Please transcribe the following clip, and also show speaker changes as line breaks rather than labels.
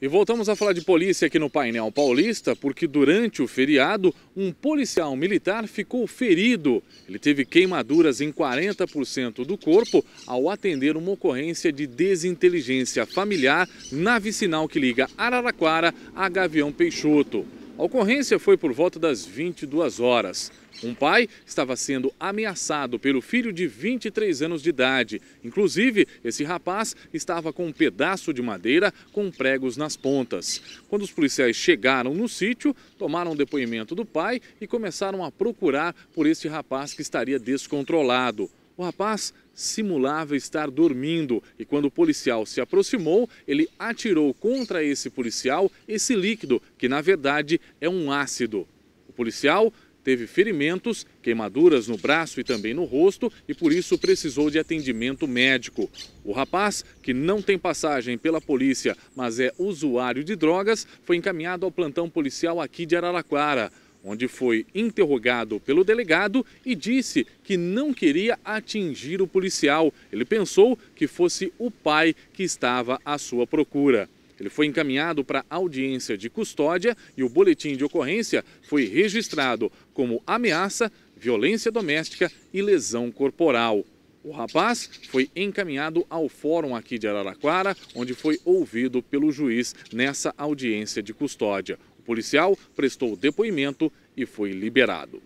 E voltamos a falar de polícia aqui no painel paulista, porque durante o feriado, um policial militar ficou ferido. Ele teve queimaduras em 40% do corpo ao atender uma ocorrência de desinteligência familiar na vicinal que liga Araraquara a Gavião Peixoto. A ocorrência foi por volta das 22 horas. Um pai estava sendo ameaçado pelo filho de 23 anos de idade. Inclusive, esse rapaz estava com um pedaço de madeira com pregos nas pontas. Quando os policiais chegaram no sítio, tomaram depoimento do pai e começaram a procurar por esse rapaz que estaria descontrolado. O rapaz simulava estar dormindo e quando o policial se aproximou, ele atirou contra esse policial esse líquido, que na verdade é um ácido. O policial teve ferimentos, queimaduras no braço e também no rosto e por isso precisou de atendimento médico. O rapaz, que não tem passagem pela polícia, mas é usuário de drogas, foi encaminhado ao plantão policial aqui de Araraquara onde foi interrogado pelo delegado e disse que não queria atingir o policial. Ele pensou que fosse o pai que estava à sua procura. Ele foi encaminhado para audiência de custódia e o boletim de ocorrência foi registrado como ameaça, violência doméstica e lesão corporal. O rapaz foi encaminhado ao fórum aqui de Araraquara, onde foi ouvido pelo juiz nessa audiência de custódia policial prestou depoimento e foi liberado.